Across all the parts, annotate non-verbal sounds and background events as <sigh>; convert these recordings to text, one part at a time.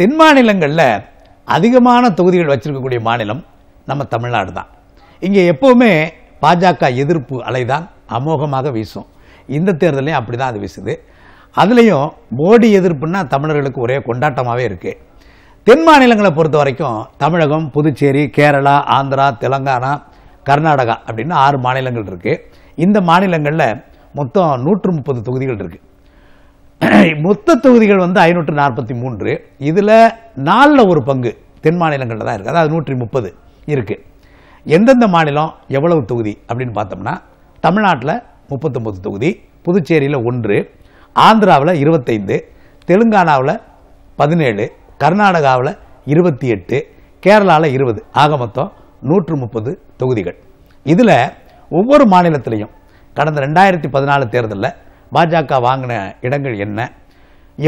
தென் மாநிலங்களில் அதிகமான தொகுதிகள் வச்சுருக்கக்கூடிய மாநிலம் நம்ம தமிழ்நாடு தான் இங்கே எப்போவுமே பாஜக எதிர்ப்பு அலைதான் அமோகமாக வீசும் இந்த தேர்தலையும் அப்படி தான் அது வீசுது அதுலேயும் மோடி எதிர்ப்புன்னா தமிழர்களுக்கு ஒரே கொண்டாட்டமாகவே இருக்குது தென் மாநிலங்களை பொறுத்த வரைக்கும் தமிழகம் புதுச்சேரி கேரளா ஆந்திரா தெலங்கானா கர்நாடகா அப்படின்னு ஆறு மாநிலங்கள் இருக்குது இந்த மாநிலங்களில் மொத்தம் நூற்று முப்பது தொகுதிகள் இருக்குது <clears throat> மொத்த தொகுதிகள் வந்து ஐநூற்று நாற்பத்தி மூன்று இதில் நாலில் ஒரு பங்கு தென் மாநிலங்களில் தான் இருக்குது அதாவது நூற்றி முப்பது இருக்குது எந்தெந்த மாநிலம் எவ்வளவு தொகுதி அப்படின்னு பார்த்தோம்னா தமிழ்நாட்டில் முப்பத்தொம்பது தொகுதி புதுச்சேரியில் ஒன்று ஆந்திராவில் இருபத்தைந்து தெலுங்கானாவில் பதினேழு கர்நாடகாவில் இருபத்தி எட்டு கேரளாவில் இருபது ஆக மொத்தம் நூற்று முப்பது தொகுதிகள் இதில் ஒவ்வொரு மாநிலத்திலையும் கடந்த ரெண்டாயிரத்தி பதினாலு தேர்தலில் பாஜக வாங்கின இடங்கள் என்ன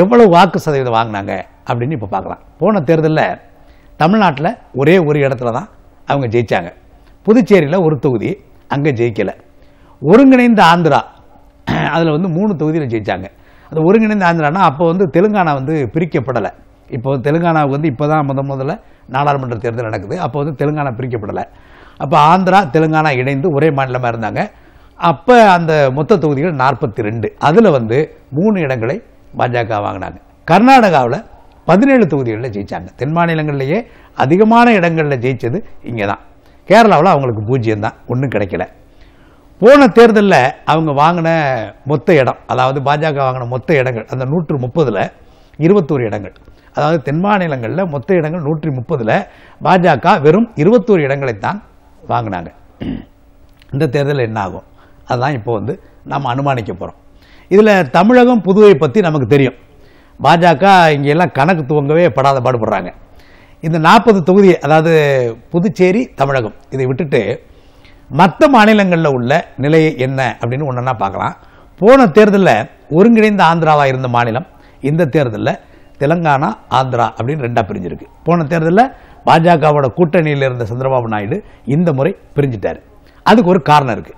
எவ்வளவு வாக்கு சதவீதம் வாங்கினாங்க அப்படின்னு இப்போ பார்க்கலாம் போன தேர்தலில் தமிழ்நாட்டில் ஒரே ஒரு இடத்துல தான் அவங்க ஜெயித்தாங்க புதுச்சேரியில் ஒரு தொகுதி அங்கே ஜெயிக்கலை ஒருங்கிணைந்த ஆந்திரா அதில் வந்து மூணு தொகுதியில் ஜெயித்தாங்க அது ஒருங்கிணைந்த ஆந்திரானா அப்போ வந்து தெலுங்கானா வந்து பிரிக்கப்படலை இப்போ தெலுங்கானாவுக்கு வந்து இப்போ தான் முத முதல்ல நாடாளுமன்ற தேர்தல் நடக்குது அப்போ வந்து தெலுங்கானா பிரிக்கப்படலை அப்போ ஆந்திரா தெலுங்கானா இணைந்து ஒரே மாநிலமாக இருந்தாங்க அப்போ அந்த மொத்த தொகுதிகள் நாற்பத்தி ரெண்டு அதில் வந்து மூணு இடங்களை பாஜக வாங்கினாங்க கர்நாடகாவில் பதினேழு தொகுதிகளில் ஜெயித்தாங்க தென் மாநிலங்கள்லேயே அதிகமான இடங்களில் ஜெயித்தது இங்கே தான் கேரளாவில் அவங்களுக்கு பூஜ்ஜியம் தான் ஒன்றும் கிடைக்கல போன தேர்தலில் அவங்க வாங்கின மொத்த இடம் அதாவது பாஜக வாங்கின மொத்த இடங்கள் அந்த நூற்று முப்பதில் இருபத்தோரு இடங்கள் அதாவது தென் மாநிலங்களில் மொத்த இடங்கள் நூற்றி முப்பதில் பாஜக வெறும் இருபத்தோரு இடங்களை தான் வாங்கினாங்க இந்த தேர்தல் என்ன ஆகும் அதுதான் இப்போ வந்து நம்ம அனுமானிக்க போகிறோம் இதில் தமிழகம் புதுவை பற்றி நமக்கு தெரியும் பாஜக இங்கெல்லாம் கணக்கு துவங்கவே படாத பாடுபடுறாங்க இந்த நாற்பது தொகுதி அதாவது புதுச்சேரி தமிழகம் இதை விட்டுட்டு மற்ற மாநிலங்களில் உள்ள நிலை என்ன அப்படின்னு ஒன்றுனா பார்க்கலாம் போன தேர்தலில் ஒருங்கிணைந்த ஆந்திராவாக இருந்த மாநிலம் இந்த தேர்தலில் தெலங்கானா ஆந்திரா அப்படின்னு ரெண்டாக பிரிஞ்சிருக்கு போன தேர்தலில் பாஜகவோட கூட்டணியில் இருந்த சந்திரபாபு நாயுடு இந்த முறை பிரிஞ்சிட்டார் அதுக்கு ஒரு காரணம் இருக்குது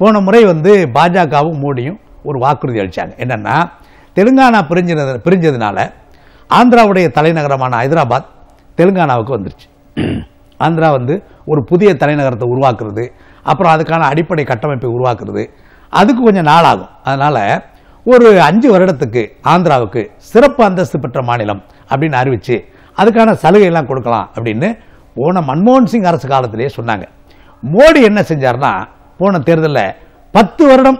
போன முறை வந்து பாஜகவும் மோடியும் ஒரு வாக்குறுதி அளித்தாங்க என்னென்னா தெலுங்கானா பிரிஞ்சது பிரிஞ்சதுனால ஆந்திராவுடைய தலைநகரமான ஹைதராபாத் தெலுங்கானாவுக்கு வந்துருச்சு ஆந்திரா வந்து ஒரு புதிய தலைநகரத்தை உருவாக்குறது அப்புறம் அதுக்கான அடிப்படை கட்டமைப்பை உருவாக்குறது அதுக்கு கொஞ்சம் நாளாகும் அதனால் ஒரு அஞ்சு வருடத்துக்கு ஆந்திராவுக்கு சிறப்பு அந்தஸ்து பெற்ற மாநிலம் அப்படின்னு அறிவித்து அதுக்கான சலுகையெல்லாம் கொடுக்கலாம் அப்படின்னு போன மன்மோகன் சிங் அரசு காலத்திலேயே சொன்னாங்க மோடி என்ன செஞ்சார்னா போன தேர்தலில் பத்து வருடம்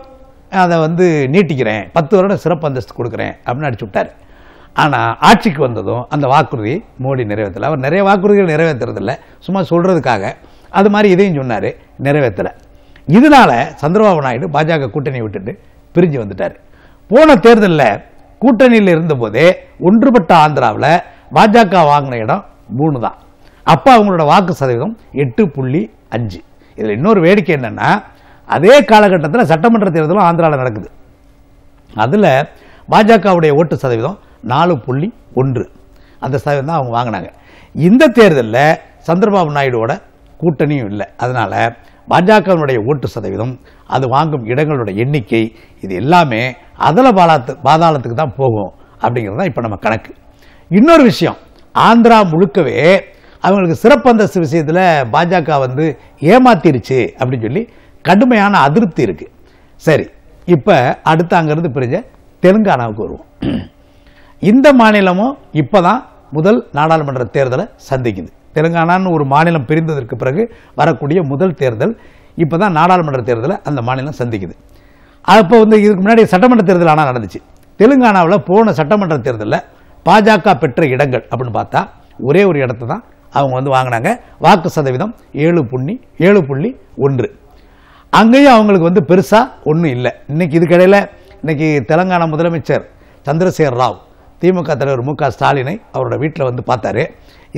அதை வந்து நீட்டிக்கிறேன் பத்து வருடம் சிறப்பு அந்தஸ்து கொடுக்குறேன் அப்படின்னு அடிச்சு விட்டார் ஆனால் ஆட்சிக்கு வந்ததும் அந்த வாக்குறுதி மோடி நிறைவேற்றலை அவர் நிறைய வாக்குறுதிகள் நிறைவேற்றுறதில்ல சும்மா சொல்கிறதுக்காக அது மாதிரி இதையும் சொன்னார் நிறைவேற்றலை இதனால் சந்திரபாபு நாயுடு பாஜக கூட்டணி விட்டுட்டு பிரிஞ்சு வந்துட்டார் போன தேர்தலில் கூட்டணியில் இருந்தபோதே ஒன்றுபட்ட ஆந்திராவில் பாஜக வாங்கின இடம் மூணு தான் அப்போ அவங்களோட வாக்கு சதவீதம் எட்டு புள்ளி அஞ்சு இதில் இன்னொரு வேடிக்கை என்னென்னா அதே காலகட்டத்தில் சட்டமன்ற தேர்தலும் ஆந்திராவில் நடக்குது அதில் பாஜகவுடைய ஓட்டு சதவீதம் நாலு புள்ளி ஒன்று அந்த சதவீதம் தான் அவங்க வாங்கினாங்க இந்த தேர்தலில் சந்திரபாபு நாயுடுவோட கூட்டணியும் இல்லை அதனால் பாஜகவினுடைய ஓட்டு சதவீதம் அது வாங்கும் இடங்களுடைய எண்ணிக்கை இது எல்லாமே அதில் பாலாத்து பாதாளத்துக்கு தான் போகும் அப்படிங்கிறது தான் இப்போ நம்ம கணக்கு இன்னொரு விஷயம் ஆந்திரா முழுக்கவே அவங்களுக்கு சிறப்பு அந்தஸ்து விஷயத்தில் பாஜக வந்து ஏமாத்திருச்சு அப்படின்னு சொல்லி கடுமையான அதிருப்தி இருக்குது சரி இப்போ அடுத்து அங்கேருந்து பிரிஞ்ச தெலுங்கானாவுக்கு வருவோம் இந்த மாநிலமும் இப்போ தான் முதல் நாடாளுமன்ற தேர்தலை சந்திக்குது தெலுங்கானான்னு ஒரு மாநிலம் பிரிந்ததற்கு பிறகு வரக்கூடிய முதல் தேர்தல் இப்போ தான் நாடாளுமன்ற தேர்தலை அந்த மாநிலம் சந்திக்குது அப்போ வந்து இதுக்கு முன்னாடி சட்டமன்ற தேர்தல் ஆனால் நடந்துச்சு தெலுங்கானாவில் போன சட்டமன்ற தேர்தலில் பாஜக பெற்ற இடங்கள் அப்படின்னு பார்த்தா ஒரே ஒரு இடத்த தான் அவங்க வந்து வாங்கினாங்க வாக்கு சதவீதம் ஏழு புண்ணி ஏழு புள்ளி ஒன்று அங்கேயும் அவங்களுக்கு வந்து பெருசாக ஒன்றும் இல்லை இன்றைக்கி இதுக்கடையில் இன்றைக்கி தெலங்கானா முதலமைச்சர் சந்திரசேகர் ராவ் திமுக தலைவர் மு க ஸ்டாலினை அவரோட வீட்டில் வந்து பார்த்தாரு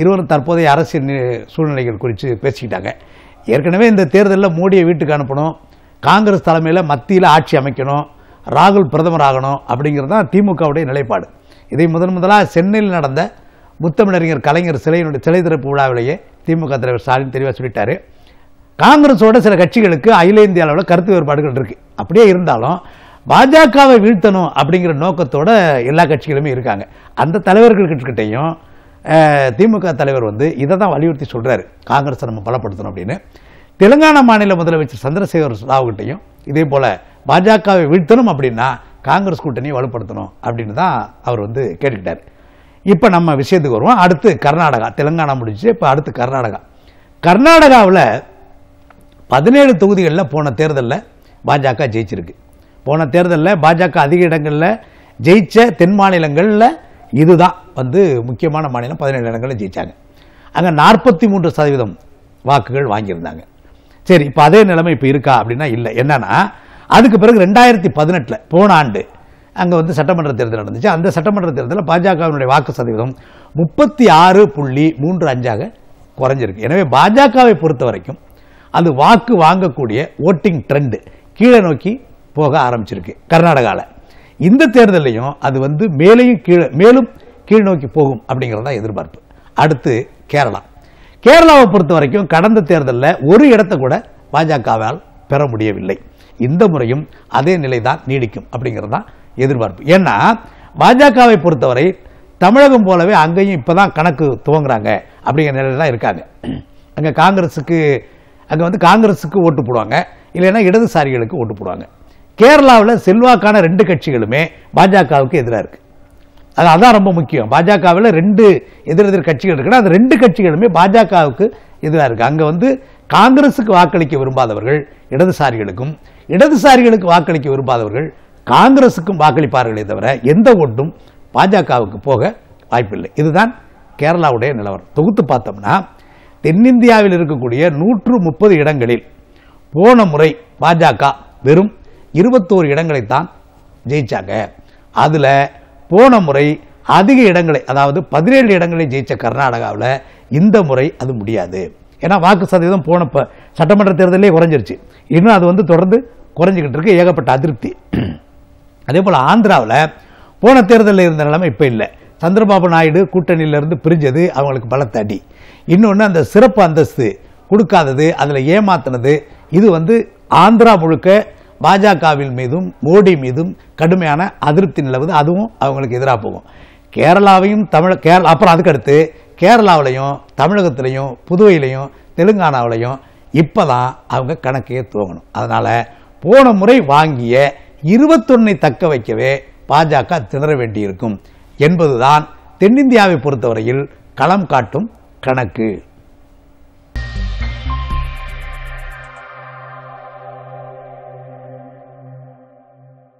இருவரும் தற்போதைய அரசியல் சூழ்நிலைகள் குறித்து பேசிக்கிட்டாங்க ஏற்கனவே இந்த தேர்தலில் மோடியை வீட்டுக்கு அனுப்பணும் காங்கிரஸ் தலைமையில் மத்தியில் ஆட்சி அமைக்கணும் ராகுல் பிரதமர் ஆகணும் அப்படிங்கிறது தான் திமுகவுடைய நிலைப்பாடு இதை முதன் முதலாக சென்னையில் நடந்த முத்தமிழறிஞர் கலைஞர் சிலையினுடைய சிலை திறப்பு விழாவிலேயே திமுக தலைவர் ஸ்டாலின் தெளிவாக சொல்லிட்டார் காங்கிரஸோட சில கட்சிகளுக்கு அகில இந்திய அளவில் கருத்து வேறுபாடுகள் இருக்குது அப்படியே இருந்தாலும் பாஜகவை வீழ்த்தணும் அப்படிங்கிற நோக்கத்தோட எல்லா கட்சிகளுமே இருக்காங்க அந்த தலைவர்கள்கிட்டையும் திமுக தலைவர் வந்து இதை தான் வலியுறுத்தி சொல்கிறாரு காங்கிரஸை நம்ம பலப்படுத்தணும் அப்படின்னு தெலுங்கானா மாநில முதலமைச்சர் சந்திரசேகர் ராவுகிட்டையும் இதே போல் பாஜகவை வீழ்த்தணும் அப்படின்னா காங்கிரஸ் கூட்டணியை வலுப்படுத்தணும் அப்படின்னு தான் அவர் வந்து கேட்டுக்கிட்டார் இப்போ நம்ம விஷயத்துக்கு வருவோம் அடுத்து கர்நாடகா தெலுங்கானா முடிச்சு இப்போ அடுத்து கர்நாடகா கர்நாடகாவில் பதினேழு தொகுதிகளில் போன தேர்தலில் பாஜக ஜெயிச்சிருக்கு போன தேர்தலில் பாஜக அதிக இடங்களில் ஜெயித்த தென் மாநிலங்களில் இதுதான் வந்து முக்கியமான மாநிலம் பதினேழு இடங்களில் ஜெயித்தாங்க அங்கே நாற்பத்தி மூன்று சதவீதம் வாக்குகள் வாங்கியிருந்தாங்க சரி இப்போ அதே நிலைமை இப்போ இருக்கா அப்படின்னா இல்லை என்னன்னா அதுக்கு பிறகு ரெண்டாயிரத்தி பதினெட்டில் போன ஆண்டு அங்கே வந்து சட்டமன்ற தேர்தல் நடந்துச்சு அந்த சட்டமன்ற தேர்தலில் பாஜகவினுடைய வாக்கு சதவீதம் முப்பத்தி ஆறு புள்ளி மூன்று அஞ்சாக குறைஞ்சிருக்கு எனவே பாஜகவை பொறுத்த வரைக்கும் அது வாக்கு வாங்கக்கூடிய ஓட்டிங் ட்ரெண்டு கீழே நோக்கி போக ஆரம்பிச்சிருக்கு கர்நாடகாவில் இந்த தேர்தலையும் அது வந்து மேலேயும் கீழே மேலும் கீழ் நோக்கி போகும் அப்படிங்கிறது தான் எதிர்பார்ப்பு அடுத்து கேரளா கேரளாவை பொறுத்த வரைக்கும் கடந்த தேர்தலில் ஒரு இடத்தை கூட பாஜகவால் பெற முடியவில்லை இந்த முறையும் அதே நிலை தான் நீடிக்கும் அப்படிங்கிறது தான் எதிர்பார்ப்பு ஏன்னா பாஜகவை பொறுத்தவரை தமிழகம் போலவே அங்கேயும் இப்போ தான் கணக்கு துவங்குறாங்க அப்படிங்கிற நிலையில் தான் இருக்காங்க அங்கே காங்கிரஸுக்கு அங்கே வந்து காங்கிரஸுக்கு ஓட்டு போடுவாங்க இல்லைன்னா இடதுசாரிகளுக்கு ஓட்டு போடுவாங்க கேரளாவில் செல்வாக்கான ரெண்டு கட்சிகளுமே பாஜகவுக்கு எதிராக இருக்குது அது அதான் ரொம்ப முக்கியம் பாஜகவில் ரெண்டு எதிர் எதிர் கட்சிகள் இருக்குன்னா அந்த ரெண்டு கட்சிகளுமே பாஜகவுக்கு எதிராக இருக்குது அங்கே வந்து காங்கிரஸுக்கு வாக்களிக்க விரும்பாதவர்கள் இடதுசாரிகளுக்கும் இடதுசாரிகளுக்கு வாக்களிக்க விரும்பாதவர்கள் காங்கிரஸுக்கும் வாக்களிப்பார்களே தவிர எந்த ஒன்றும் பாஜகவுக்கு போக வாய்ப்பில்லை இதுதான் கேரளாவுடைய நிலவரம் தொகுத்து பார்த்தோம்னா தென்னிந்தியாவில் இருக்கக்கூடிய நூற்று முப்பது இடங்களில் போன முறை பாஜக வெறும் இருபத்தோரு இடங்களைத்தான் ஜெயித்தாங்க அதில் போன முறை அதிக இடங்களை அதாவது பதினேழு இடங்களை ஜெயித்த கர்நாடகாவில் இந்த முறை அது முடியாது ஏன்னா வாக்கு சதவீதம் போன சட்டமன்ற தேர்தலே குறைஞ்சிருச்சு இன்னும் அது வந்து தொடர்ந்து குறைஞ்சிக்கிட்டு இருக்கு ஏகப்பட்ட அதிருப்தி அதே போல் ஆந்திராவில் போன தேர்தலில் இருந்த நிலைமை இப்போ இல்லை சந்திரபாபு நாயுடு கூட்டணியிலிருந்து பிரிஞ்சது அவங்களுக்கு பலத்தடி அடி இன்னொன்று அந்த சிறப்பு அந்தஸ்து கொடுக்காதது அதில் ஏமாத்தினது இது வந்து ஆந்திரா முழுக்க பாஜகவின் மீதும் மோடி மீதும் கடுமையான அதிருப்தி நிலவுது அதுவும் அவங்களுக்கு எதிராக போகும் கேரளாவையும் தமிழ் கேரளா அப்புறம் அதுக்கடுத்து கேரளாவிலையும் தமிழகத்திலையும் புதுவையிலையும் தெலுங்கானாவிலையும் இப்போ தான் அவங்க கணக்கையே துவங்கணும் அதனால் போன முறை வாங்கிய இருபத்தொன்னை தக்க வைக்கவே பாஜக திணற வேண்டியிருக்கும் என்பதுதான் தென்னிந்தியாவை பொறுத்தவரையில் களம் காட்டும் கணக்கு